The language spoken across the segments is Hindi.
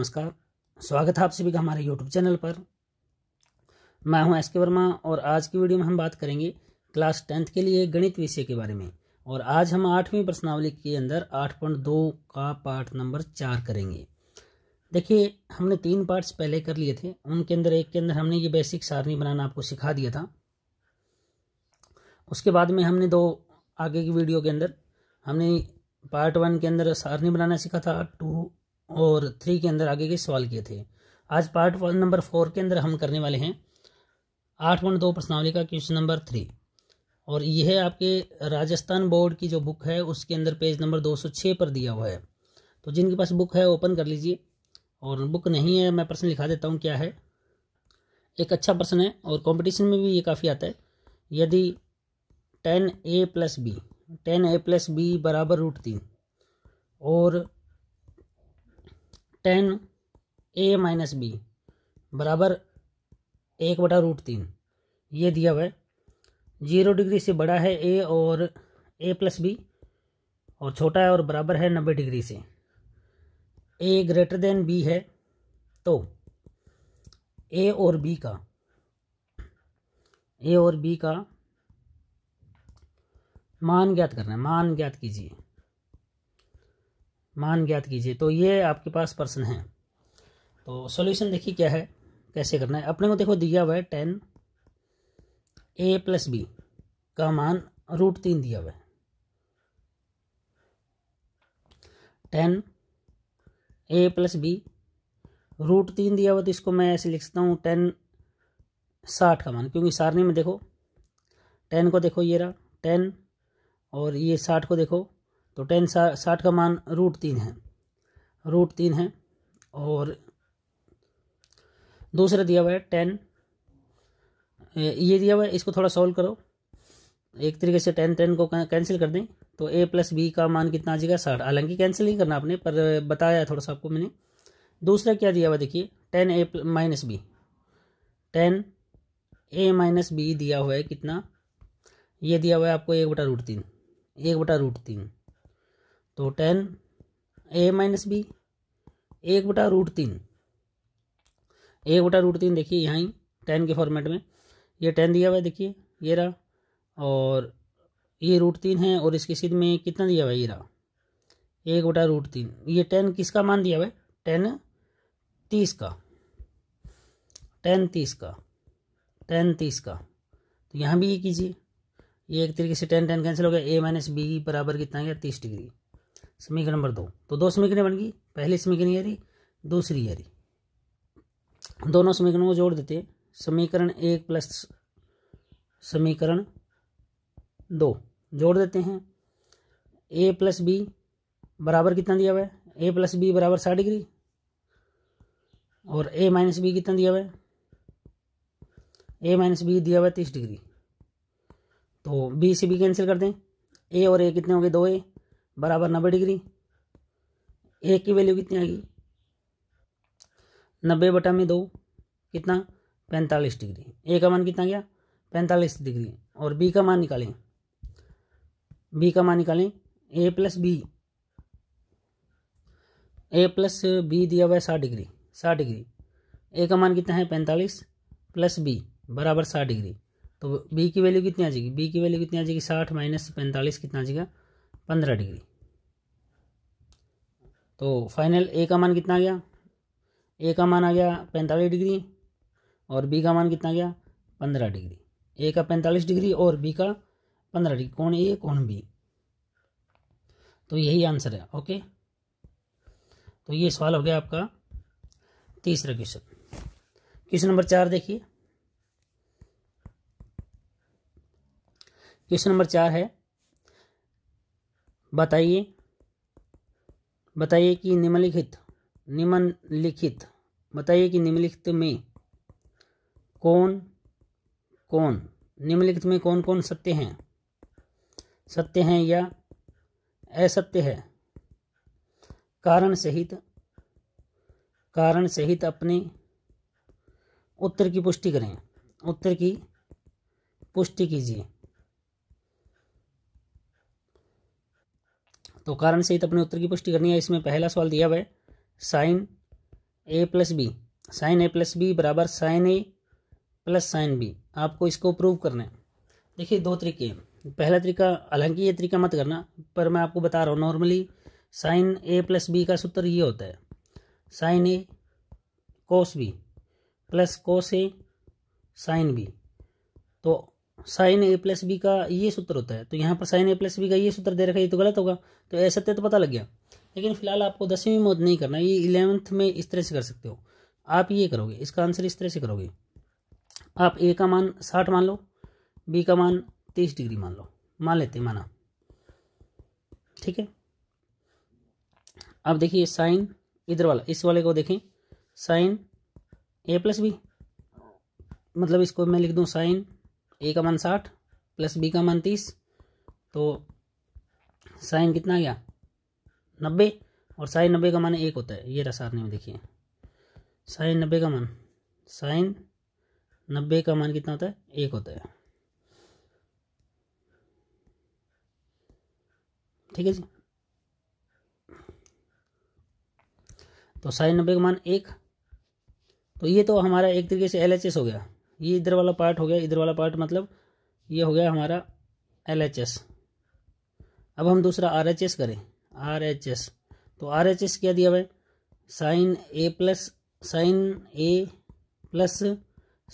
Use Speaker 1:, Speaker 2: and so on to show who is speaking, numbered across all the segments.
Speaker 1: नमस्कार स्वागत है आप सभी का हमारे यूट्यूब चैनल पर मैं हूं एस के वर्मा और आज की वीडियो में हम बात करेंगे क्लास टेंथ के लिए गणित विषय के बारे में और आज हम आठवीं प्रश्नावली के अंदर आठ पॉइंट दो का पार्ट नंबर चार करेंगे देखिए हमने तीन पार्ट्स पहले कर लिए थे उनके अंदर एक के अंदर हमने ये बेसिक सारणी बनाना आपको सिखा दिया था उसके बाद में हमने दो आगे की वीडियो के अंदर हमने पार्ट वन के अंदर सारणी बनाना सीखा था टू और थ्री के अंदर आगे के सवाल किए थे आज पार्ट वन नंबर फोर के अंदर हम करने वाले हैं आठ पॉइंट दो प्रश्नावली का क्वेश्चन नंबर थ्री और यह आपके राजस्थान बोर्ड की जो बुक है उसके अंदर पेज नंबर दो सौ छः पर दिया हुआ है तो जिनके पास बुक है ओपन कर लीजिए और बुक नहीं है मैं प्रश्न लिखा देता हूँ क्या है एक अच्छा प्रश्न है और कंपटीशन में भी ये काफ़ी आता है यदि tan A plus B tan A plus B बराबर रूट तीन और टेन ए माइनस बी बराबर एक बटा रूट तीन ये दिया हुआ है जीरो डिग्री से बड़ा है ए और ए प्लस बी और छोटा है और बराबर है नब्बे डिग्री से ए ग्रेटर देन बी है तो ए और बी का ए और बी का मान ज्ञात करना है मान ज्ञात कीजिए मान ज्ञात कीजिए तो ये आपके पास प्रश्न है तो सॉल्यूशन देखिए क्या है कैसे करना है अपने को देखो दिया हुआ है टेन ए प्लस बी का मान रूट तीन दिया हुआ है tan A plus B root तीन दिया हुआ तो इसको मैं ऐसे लिख सकता हूँ टेन साठ का मान क्योंकि सारणी में देखो टेन को देखो ये रहा टेन और ये साठ को देखो तो टेन साठ का मान रूट तीन है रूट तीन है और दूसरा दिया हुआ है टेन ये दिया हुआ है इसको थोड़ा सॉल्व करो एक तरीके से टेन टेन को कैंसिल कर दें तो ए प्लस बी का मान कितना आ जाएगा साठ हालांकि कैंसिल नहीं करना आपने पर बताया थोड़ा सा आपको मैंने दूसरा क्या दिया हुआ देखिए tan A minus B tan A minus B दिया हुआ है कितना ये दिया हुआ है आपको एक बटा रूट तीन एक बटा रूट तीन तो टेन ए माइनस बी एक बटा रूट तीन एक बटा रूट तीन देखिए यहाँ ही टेन के फॉर्मेट में ये टेन दिया हुआ है देखिए ये रहा और ये रूट तीन है और इसके सिद्ध में कितना दिया हुआ है ये रहा एक बटा रूट तीन ये टेन किसका मान दिया हुआ है टेन तीस का टेन तीस का टेन तीस का तो यहाँ भी ये कीजिए ये एक तरीके से टेन टेन कैंसिल हो गया ए माइनस बी बराबर कितना गया तीस डिग्री समीकरण नंबर दो तो दो समीकरण बन गई पहली समीकरण ये दूसरी ये दोनों समीकरणों को जोड़ देते हैं समीकरण एक प्लस समीकरण दो जोड़ देते हैं ए प्लस बी बराबर कितना दिया हुआ है ए प्लस बी बराबर साठ डिग्री और ए माइनस बी कितना दिया हुआ है ए माइनस बी दिया हुआ है तीस डिग्री तो बी से बी कैंसिल कर दें ए और ए कितने हो गए दो ए बराबर नब्बे डिग्री ए की वैल्यू कितनी आएगी नब्बे बटा में दो कितना पैंतालीस डिग्री ए का मान कितना गया पैंतालीस डिग्री और बी का मान निकालें बी का मान निकालें A plus B A plus B दिया हुआ है साठ डिग्री साठ डिग्री ए का मान कितना है पैंतालीस प्लस बी बराबर साठ डिग्री तो बी की वैल्यू कितनी आ जाएगी बी की वैल्यू कितनी आ जाएगी साठ माइनस पैंतालीस कितना आ जाएगा पंद्रह डिग्री तो फाइनल ए का मान कितना आ गया ए का मान आ गया पैंतालीस डिग्री और बी का मान कितना गया पंद्रह डिग्री ए का पैंतालीस डिग्री और बी का पंद्रह डिग्री कौन ए कौन बी तो यही आंसर है ओके तो ये सवाल हो गया आपका तीसरा क्वेश्चन क्वेश्चन नंबर चार देखिए क्वेश्चन नंबर चार है बताइए बताइए कि निम्नलिखित निम्नलिखित बताइए कि निम्नलिखित में कौन कौन निम्नलिखित में कौन कौन सत्य हैं सत्य हैं या असत्य है कारण सहित कारण सहित अपने उत्तर की पुष्टि करें उत्तर की पुष्टि कीजिए तो कारण सहित अपने उत्तर की पुष्टि करनी है इसमें पहला सवाल दिया हुआ है sine A plus B sine A plus B बराबर sine A plus sine B आपको इसको प्रूव करना है देखिए दो तरीके हैं पहला तरीका हालांकि ये तरीका मत करना पर मैं आपको बता रहा हूँ normally sine A plus B का सूत्र ये होता है sine A cos B plus cos A sine B तो साइन ए प्लस बी का ये सूत्र होता है तो यहाँ पर साइन ए प्लस बी का ये सूत्र दे रखा है ये तो गलत होगा तो ऐसा तो पता लग गया लेकिन फिलहाल आपको दसवीं मौत नहीं करना ये इलेवंथ में इस तरह से कर सकते हो आप ये करोगे इसका आंसर इस तरह से करोगे आप ए का मान साठ मान लो बी का मान तीस डिग्री मान लो मान लेते माना ठीक है अब देखिए साइन इधर वाला इस वाले को देखें साइन ए प्लस बी मतलब इसको मैं लिख दूं साइन ए का मान साठ प्लस बी का मान तीस तो साइन कितना गया नब्बे और साइन नब्बे का मान एक होता है ये रहा में देखिए साइन नब्बे का मान साइन नब्बे का मान कितना होता है एक होता है ठीक है जी तो साइन नब्बे का मान एक तो ये तो हमारा एक तरीके से एल एच एस हो गया ये इधर वाला पार्ट हो गया इधर वाला पार्ट मतलब ये हो गया हमारा एल एच एस अब हम दूसरा आर एच एस करें आर एच एस तो आर एच एस क्या दिया हुआ है sine A plus sine A plus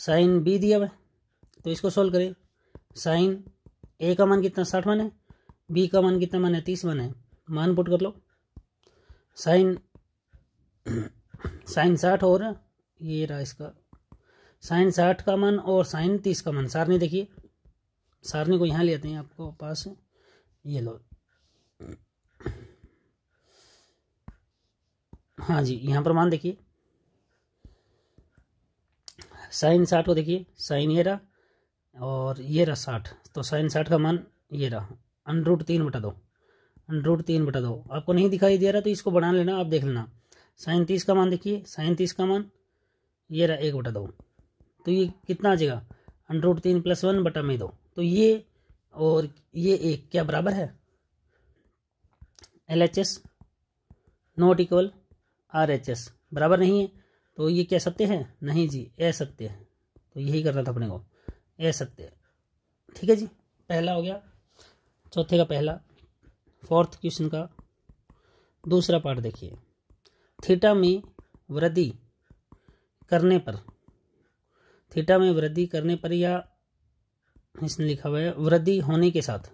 Speaker 1: sine B दिया हुआ है तो इसको सॉल्व करें साइन ए का मान कितना साठ मान है बी का मान कितना मान है तीस मान है मान पुट कर लो साइन साइन साठ और ये रहा इसका साइन साठ का मन और साइन तीस का मन सारनी देखिए सारनी को यहाँ ले आते हैं आपको पास ये लो हाँ जी यहाँ पर मान देखिए साइन साठ को देखिए साइन ये रहा और ये रहा साठ तो साइन साठ का मान ये रहा अनरूट तीन बटा दो अनरूट तीन बटा दो आपको नहीं दिखाई दे रहा तो इसको बना लेना आप देख लेना साइन तीस का मान देखिए साइन तीस का मान ये रहा एक बटा दो तो ये कितना आ जाएगा अंडर रूट तीन प्लस वन बटा में दो तो ये और ये एक क्या बराबर है L H S not equal R H S बराबर नहीं है तो ये क्या सत्य है नहीं जी ए सत्य है तो यही करना था अपने को ए सत्य है ठीक है जी पहला हो गया चौथे का पहला फोर्थ क्वेश्चन का दूसरा पार्ट देखिए थीटा में वृद्धि करने पर थीटा में वृद्धि करने पर या इसने लिखा हुआ है वृद्धि होने के साथ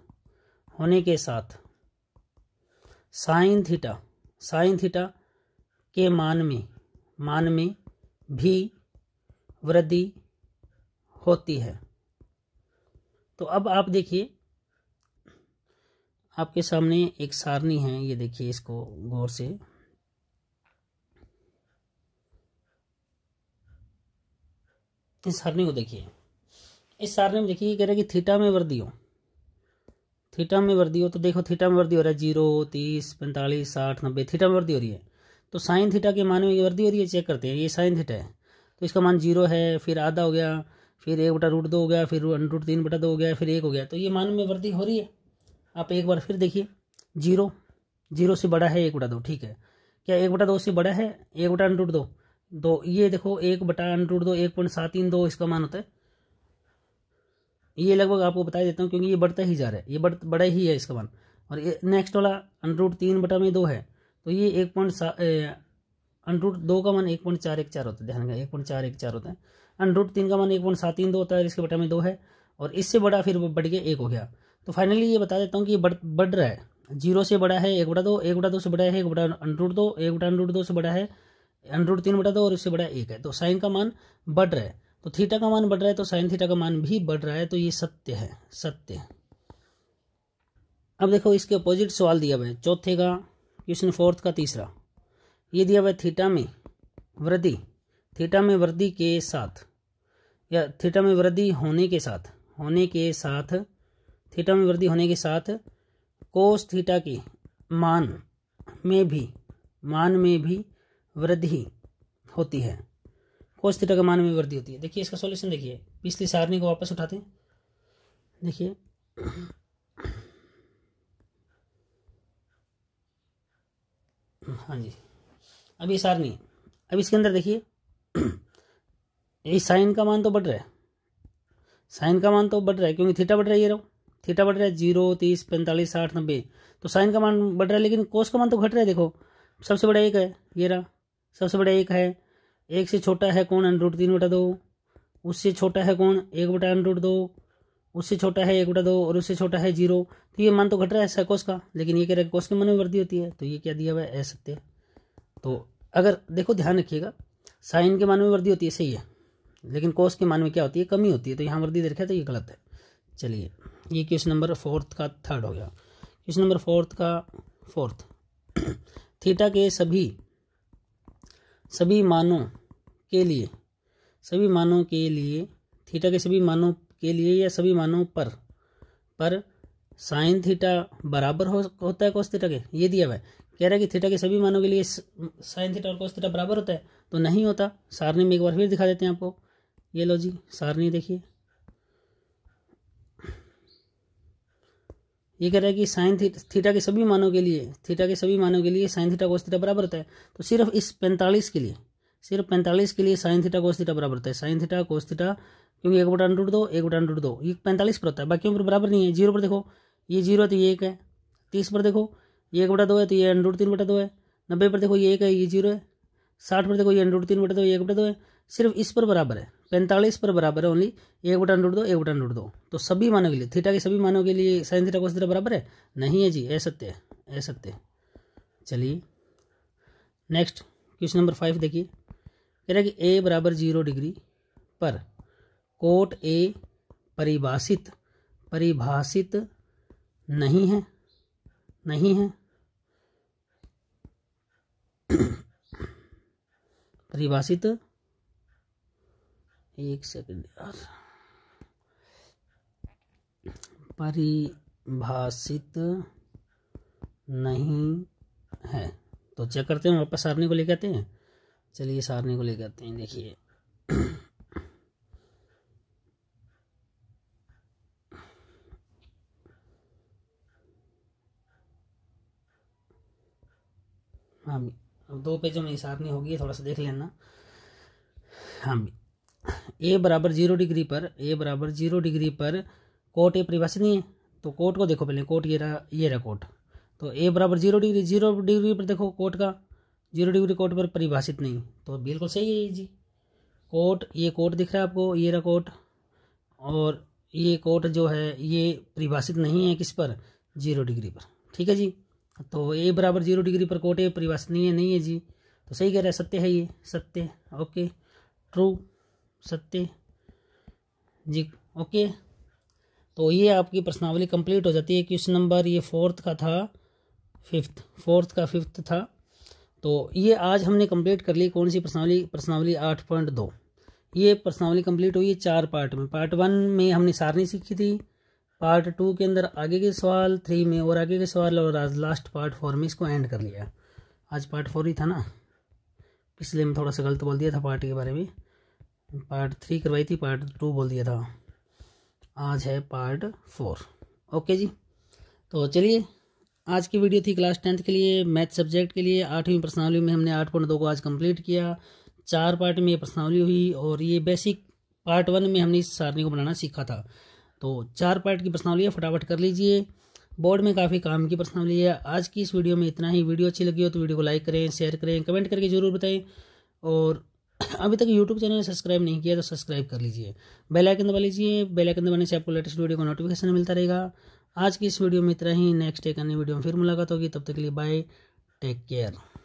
Speaker 1: होने के साथ साइन थीटा साइन थीटा के मान में मान में भी वृद्धि होती है तो अब आप देखिए आपके सामने एक सारणी है ये देखिए इसको गौर से इस सारणी को देखिए इस सारणी में देखिए कह रहा है कि थीटा में वृद्धि हो थीटा में वृद्धि हो तो देखो थीटा में वृद्धि हो रहा है जीरो तीस पैंतालीस साठ नब्बे थीटा में वृद्धि हो रही है तो साइन थीटा के मान में वृद्धि हो रही है चेक करते हैं ये साइन थीटा है तो इसका मान जीरो है फिर आधा हो गया फिर एक बटा रूट दो हो गया फिर रूट तीन बटा दो हो गया फिर एक हो गया तो ये मान में वृद्धि हो रही है आप एक बार फिर देखिए जीरो जीरो से बड़ा है एक बटा दो ठीक है क्या एक बटा दो से बड़ा है एक बटा रूट दो दो ये देखो एक बटा अंडर रूट दो एक पॉइंट सात तीन दो इसका मान होता है ये लगभग आपको बता देता हूँ क्योंकि ये बढ़ता ही जा रहा है ये बढ़ बड़ा ही है इसका मान और ये नेक्स्ट वाला अंडर रूट तीन बटा में दो है तो ये एक पॉइंट सात अंडर रूट दो का मान एक पॉइंट चार एक चार होता है ध्यान का एक पॉइंट चार एक चार होता है अंडर रूट तीन का मान एक पॉइंट सात तीन दो होता है इसके बटा में दो है और इससे बड़ा फिर बढ़ के एक हो गया तो फाइनली ये बता देता हूँ कि ये बढ़ बढ़ रहा है जीरो से बड़ा है एक बटा दो एक बटा दो से बड़ा है एक बटा रूट दो एक बटा रूट दो से बड़ा है अंडर रूट तीन बटा दो और इससे बड़ा एक है तो साइन का मान बढ़ रहा है तो थीटा का मान बढ़ रहा है तो साइन थीटा का मान भी बढ़ रहा है तो ये सत्य है सत्य है अब देखो इसके अपोजिट सवाल दिया हुआ है चौथे का क्वेश्चन फोर्थ का तीसरा ये दिया हुआ है थीटा में वृद्धि थीटा में वृद्धि के साथ या थीटा में वृद्धि होने के साथ होने के साथ थीटा में वृद्धि होने के साथ कोस थीटा के मान में भी मान में भी वृद्धि होती है कोश थीटा का मान में वृद्धि होती है देखिए इसका सॉल्यूशन देखिए पिछली सारणी को वापस उठाते हैं देखिए हाँ जी अब ये सारणी अब इसके अंदर देखिए ये साइन का मान तो बढ़ रहा है साइन का मान तो बढ़ रहा है क्योंकि थीटा बढ़ रहा है ये रहो थीटा बढ़ रहा है जीरो तीस पैंतालीस साठ नब्बे तो साइन का मान बढ़ रहा है लेकिन कोस का मान तो घट रहा है देखो सबसे बड़ा एक है ये रहा सबसे बड़ा एक है एक से छोटा है कौन अनरूट तीन बटा दो उससे छोटा है कौन एक बटा अनरूट दो उससे छोटा है एक बटा दो और उससे छोटा है जीरो तो ये मान तो घट रहा है सैकोस का लेकिन ये कह रहा है कोस के मन में वृद्धि होती है तो ये क्या दिया हुआ है असत्य तो अगर देखो ध्यान रखिएगा साइन के मान में वृद्धि होती है सही है लेकिन कोस के मान में क्या होती है कमी होती है तो यहाँ वृद्धि देखा तो ये गलत है चलिए ये क्वेश्चन नंबर फोर्थ का थर्ड हो गया क्वेश्चन नंबर फोर्थ का फोर्थ थीटा के सभी सभी मानों के लिए सभी मानों के लिए थीटा के सभी मानों के लिए या सभी मानों पर पर साइन थीटा बराबर हो होता है कोस थीटा के ये दिया हुआ है कह रहा है कि थीटा के सभी मानों के लिए साइन थीटा और कोस थीटा बराबर होता है तो नहीं होता सारणी में एक बार फिर दिखा देते हैं आपको ये लो जी सारणी देखिए ये कह रहा है कि साइन थीटा के सभी मानों के लिए थीटा के सभी मानों के लिए साइन थीटा को थीटा बराबर होता है तो सिर्फ इस पैंतालीस के लिए सिर्फ पैंतालीस के लिए साइन थीटा को थीटा बराबर होता है साइन थीटा को थीटा क्योंकि एक बटान रूट दो एक बटान रूट दो ये पैंतालीस पर होता है बाकी पर बराबर नहीं है जीरो पर देखो ये जीरो है तो ये एक है तीस पर देखो ये एक बटा दो है तो ये अंडरूट तीन बटा दो है नब्बे पर देखो ये एक है ये जीरो है साठ पर देखो ये अंडरूट तीन बटा दो ये एक बटा दो है सिर्फ इस पर बराबर है पैंतालीस पर बराबर है ओनली एक बटन रूट दो एक बटन रूट दो तो सभी मानों के लिए थीटा के सभी मानों के लिए साइन थीटा कोस थीटा बराबर है नहीं है जी ए सत्य है ए सत्य चलिए नेक्स्ट क्वेश्चन नंबर फाइव देखिए कह रहा है कि ए बराबर जीरो डिग्री पर कोट ए परिभाषित परिभाषित नहीं है नहीं है परिभाषित एक सेकंड यार परिभाषित नहीं है तो चेक करते हैं वापस सारणी को लेकर आते हैं चलिए सारणी को लेकर आते हैं देखिए हाँ दो पेजों में सारणी होगी थोड़ा सा देख लेना हाँ भी ए बराबर जीरो डिग्री पर ए बराबर जीरो डिग्री पर कोट ए परिभाषित नहीं है तो कोट को देखो पहले कोट ये रहा ये रहा कोट तो ए बराबर जीरो डिग्री जीरो डिग्री पर देखो कोट का जीरो डिग्री कोट पर परिभाषित नहीं तो बिल्कुल सही है जी कोट ये कोट दिख रहा है आपको ये रहा कोट और ये कोट जो है ये परिभाषित नहीं है किस पर जीरो डिग्री पर ठीक है जी तो ए बराबर जीरो डिग्री पर कोट ए परिभाषित नहीं है नहीं है जी तो सही कह रहा है सत्य है ये सत्य ओके ट्रू सत्य जी ओके तो ये आपकी प्रश्नावली कंप्लीट हो जाती है क्वेश्चन नंबर ये फोर्थ का था फिफ्थ फोर्थ का फिफ्थ था तो ये आज हमने कंप्लीट कर ली कौन सी प्रश्नावली प्रश्नावली आठ पॉइंट दो ये प्रश्नावली कंप्लीट हुई है चार पार्ट में पार्ट वन में हमने सारणी सीखी थी पार्ट टू के अंदर आगे के सवाल थ्री में और आगे के सवाल और आज लास्ट पार्ट फोर में इसको एंड कर लिया आज पार्ट फोर ही था ना इसलिए मैं थोड़ा सा गलत बोल दिया था पार्ट के बारे में पार्ट थ्री करवाई थी पार्ट टू बोल दिया था आज है पार्ट फोर ओके जी तो चलिए आज की वीडियो थी क्लास टेंथ के लिए मैथ सब्जेक्ट के लिए आठवीं प्रश्नावली में हमने आठ पॉइंट दो को आज कंप्लीट किया चार पार्ट में ये प्रश्नावली हुई और ये बेसिक पार्ट वन में हमने इस सारणी को बनाना सीखा था तो चार पार्ट की प्रश्नावली फटाफट कर लीजिए बोर्ड में काफ़ी काम की प्रश्नावली है आज की इस वीडियो में इतना ही वीडियो अच्छी लगी हो तो वीडियो को लाइक करें शेयर करें कमेंट करके ज़रूर बताएँ और अभी तक यूट्यूब चैनल सब्सक्राइब नहीं किया तो सब्सक्राइब कर लीजिए बेल आइकन दबा लीजिए बेल आइकन दबाने से आपको लेटेस्ट वीडियो का नोटिफिकेशन मिलता रहेगा आज की इस वीडियो में इतना ही नेक्स्ट एक अन्य वीडियो में फिर मुलाकात होगी तब तक के लिए बाय टेक केयर